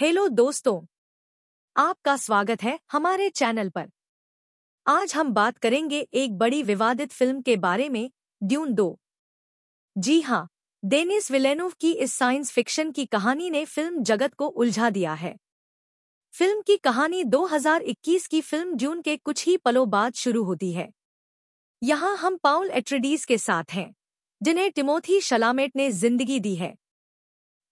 hello दोस्तों आपका स्वागत है हमारे चैनल पर आज हम बात करेंगे एक बड़ी विवादित फिल्म के बारे में ड्यून दो जी हां डेनिस विलेनोव की इस साइंस फिक्शन की कहानी ने फिल्म जगत को उलझा दिया है फिल्म की कहानी 2021 की फिल्म ड्यून के कुछ ही पलों बाद शुरू होती है यहां हम पाउल एट्रेडीज के साथ हैं जिन्हें टिमोथी शलामेट ने जिंदगी दी है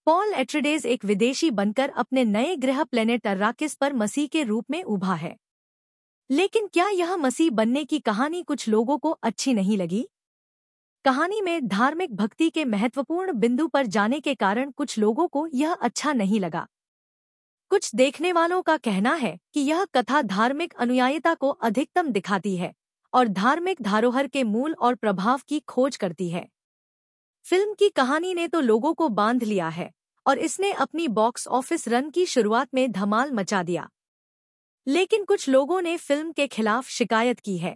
पॉल एट्रेडेज एक विदेशी बनकर अपने नए ग्रह प्लेनेट अर्राकिस पर मसीह के रूप में उभा है लेकिन क्या यह मसीह बनने की कहानी कुछ लोगों को अच्छी नहीं लगी कहानी में धार्मिक भक्ति के महत्वपूर्ण बिंदु पर जाने के कारण कुछ लोगों को यह अच्छा नहीं लगा कुछ देखने वालों का कहना है कि यह कथा धार्मिक अनुयायिता को अधिकतम दिखाती है और धार्मिक धारोहर के मूल और प्रभाव की खोज करती है फिल्म की कहानी ने तो लोगों को बांध लिया है और इसने अपनी बॉक्स ऑफिस रन की शुरुआत में धमाल मचा दिया लेकिन कुछ लोगों ने फिल्म के खिलाफ शिकायत की है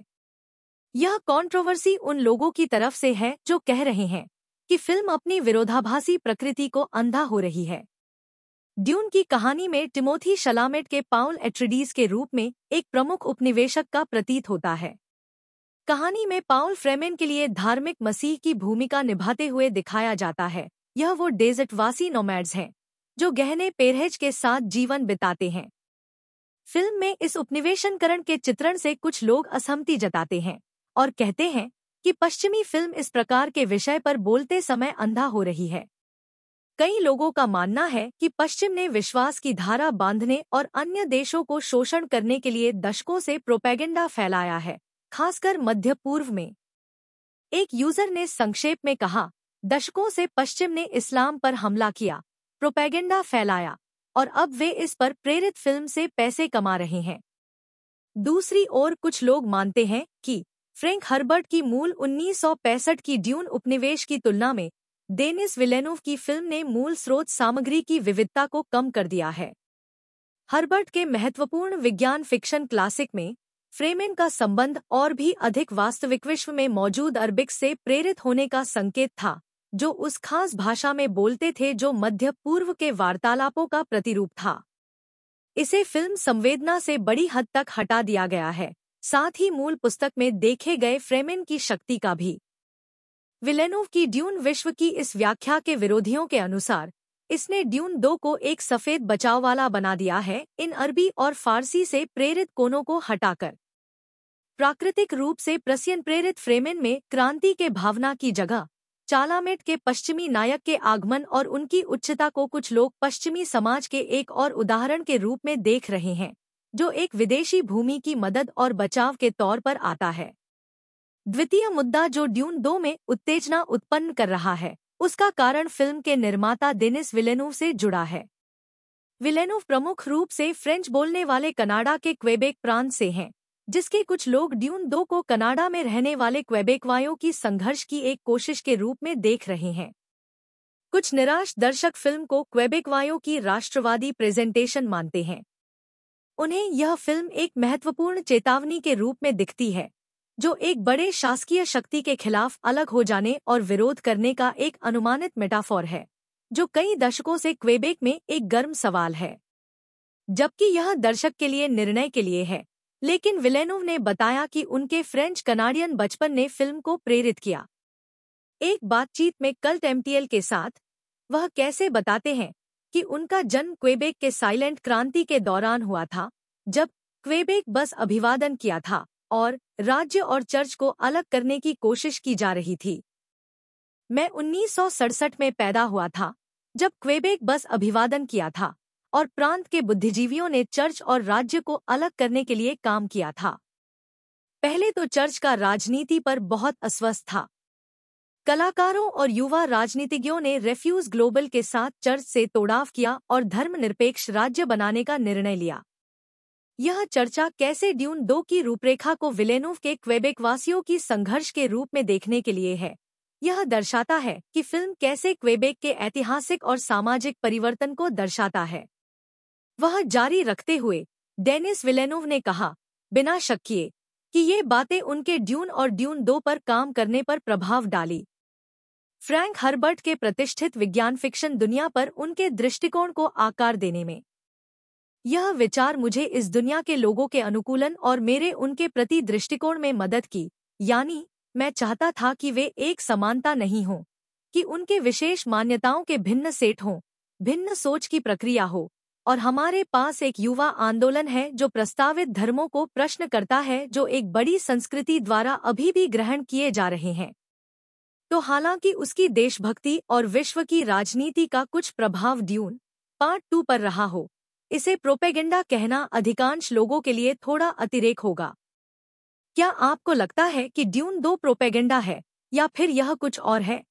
यह कंट्रोवर्सी उन लोगों की तरफ से है जो कह रहे हैं कि फिल्म अपनी विरोधाभासी प्रकृति को अंधा हो रही है ड्यून की कहानी में टिमोथी शलामेट के पाउल एट्रिडीज के रूप में एक प्रमुख उपनिवेशक का प्रतीत होता है कहानी में पाउल फ्रेमेन के लिए धार्मिक मसीह की भूमिका निभाते हुए दिखाया जाता है यह वो डेजर्ट वासी नोमैड्स हैं जो गहने पेरहेज के साथ जीवन बिताते हैं फिल्म में इस उपनिवेशनकरण के चित्रण से कुछ लोग असहमति जताते हैं और कहते हैं कि पश्चिमी फिल्म इस प्रकार के विषय पर बोलते समय अंधा हो रही है कई लोगों का मानना है कि पश्चिम ने विश्वास की धारा बांधने और अन्य देशों को शोषण करने के लिए दशकों से प्रोपेगेंडा फैलाया है खासकर मध्य पूर्व में एक यूजर ने संक्षेप में कहा दशकों से पश्चिम ने इस्लाम पर हमला किया प्रोपेगेंडा फैलाया और अब वे इस पर प्रेरित फिल्म से पैसे कमा रहे हैं दूसरी ओर कुछ लोग मानते हैं कि फ्रैंक हर्बर्ट की मूल उन्नीस की ड्यून उपनिवेश की तुलना में डेनिस विलेनोव की फिल्म ने मूल स्रोत सामग्री की विविधता को कम कर दिया है हर्बर्ट के महत्वपूर्ण विज्ञान फिक्शन क्लासिक में फ्रेमेन का संबंध और भी अधिक वास्तविक विश्व में मौजूद अरबिक से प्रेरित होने का संकेत था जो उस खास भाषा में बोलते थे जो मध्य पूर्व के वार्तालापों का प्रतिरूप था इसे फिल्म संवेदना से बड़ी हद तक हटा दिया गया है साथ ही मूल पुस्तक में देखे गए फ्रेमेन की शक्ति का भी विलेनोव की ड्यून विश्व की इस व्याख्या के विरोधियों के अनुसार इसने ड्यून दो को एक सफेद बचाव वाला बना दिया है इन अरबी और फारसी से प्रेरित कोनों को हटाकर प्राकृतिक रूप से प्रसियन प्रेरित फ्रेमेन में क्रांति के भावना की जगह चालामेट के पश्चिमी नायक के आगमन और उनकी उच्चता को कुछ लोग पश्चिमी समाज के एक और उदाहरण के रूप में देख रहे हैं जो एक विदेशी भूमि की मदद और बचाव के तौर पर आता है द्वितीय मुद्दा जो ड्यून दो में उत्तेजना उत्पन्न कर रहा है उसका कारण फिल्म के निर्माता देनिस विलेनोव से जुड़ा है विलेनोव प्रमुख रूप से फ्रेंच बोलने वाले कनाडा के क्वेबेक प्रांत से हैं जिसके कुछ लोग ड्यून दो को कनाडा में रहने वाले क्वेबेकवायों की संघर्ष की एक कोशिश के रूप में देख रहे हैं कुछ निराश दर्शक फिल्म को क्वेबेकवायों की राष्ट्रवादी प्रेजेंटेशन मानते हैं उन्हें यह फिल्म एक महत्वपूर्ण चेतावनी के रूप में दिखती है जो एक बड़े शासकीय शक्ति के खिलाफ अलग हो जाने और विरोध करने का एक अनुमानित मेटाफॉर है जो कई दशकों से क्वेबेक में एक गर्म सवाल है जबकि यह दर्शक के लिए निर्णय के लिए है लेकिन विलेनोव ने बताया कि उनके फ्रेंच कनाडियन बचपन ने फिल्म को प्रेरित किया एक बातचीत में कल एमटीएल के साथ वह कैसे बताते हैं कि उनका जन्म क्वेबेक के साइलेंट क्रांति के दौरान हुआ था जब क्वेबेक बस अभिवादन किया था और राज्य और चर्च को अलग करने की कोशिश की जा रही थी मैं उन्नीस में पैदा हुआ था जब क्वेबेक बस अभिवादन किया था और प्रांत के बुद्धिजीवियों ने चर्च और राज्य को अलग करने के लिए काम किया था पहले तो चर्च का राजनीति पर बहुत अस्वस्थ था कलाकारों और युवा राजनीतिज्ञों ने रेफ्यूज ग्लोबल के साथ चर्च से तोड़ाव किया और धर्मनिरपेक्ष राज्य बनाने का निर्णय लिया यह चर्चा कैसे ड्यून दो की रूपरेखा को विलेनोव के क्वेबेक वासियों की संघर्ष के रूप में देखने के लिए है यह दर्शाता है कि फिल्म कैसे क्वेबेक के ऐतिहासिक और सामाजिक परिवर्तन को दर्शाता है वह जारी रखते हुए डेनिस विलेनोव ने कहा बिना शक किए कि ये बातें उनके ड्यून और ड्यून दो पर काम करने पर प्रभाव डाली फ्रैंक हर्बर्ट के प्रतिष्ठित विज्ञान फिक्शन दुनिया पर उनके दृष्टिकोण को आकार देने में यह विचार मुझे इस दुनिया के लोगों के अनुकूलन और मेरे उनके प्रति दृष्टिकोण में मदद की यानी मैं चाहता था कि वे एक समानता नहीं हों कि उनके विशेष मान्यताओं के भिन्न सेट हों भिन्न सोच की प्रक्रिया हो और हमारे पास एक युवा आंदोलन है जो प्रस्तावित धर्मों को प्रश्न करता है जो एक बड़ी संस्कृति द्वारा अभी भी ग्रहण किए जा रहे हैं तो हालांकि उसकी देशभक्ति और विश्व की राजनीति का कुछ प्रभाव ड्यून पार्ट टू पर रहा हो इसे प्रोपेगेंडा कहना अधिकांश लोगों के लिए थोड़ा अतिरेक होगा क्या आपको लगता है कि ड्यून दो प्रोपेगेंडा है या फिर यह कुछ और है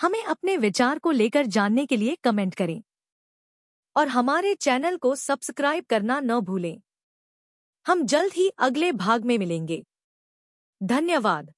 हमें अपने विचार को लेकर जानने के लिए कमेंट करें और हमारे चैनल को सब्सक्राइब करना न भूलें हम जल्द ही अगले भाग में मिलेंगे धन्यवाद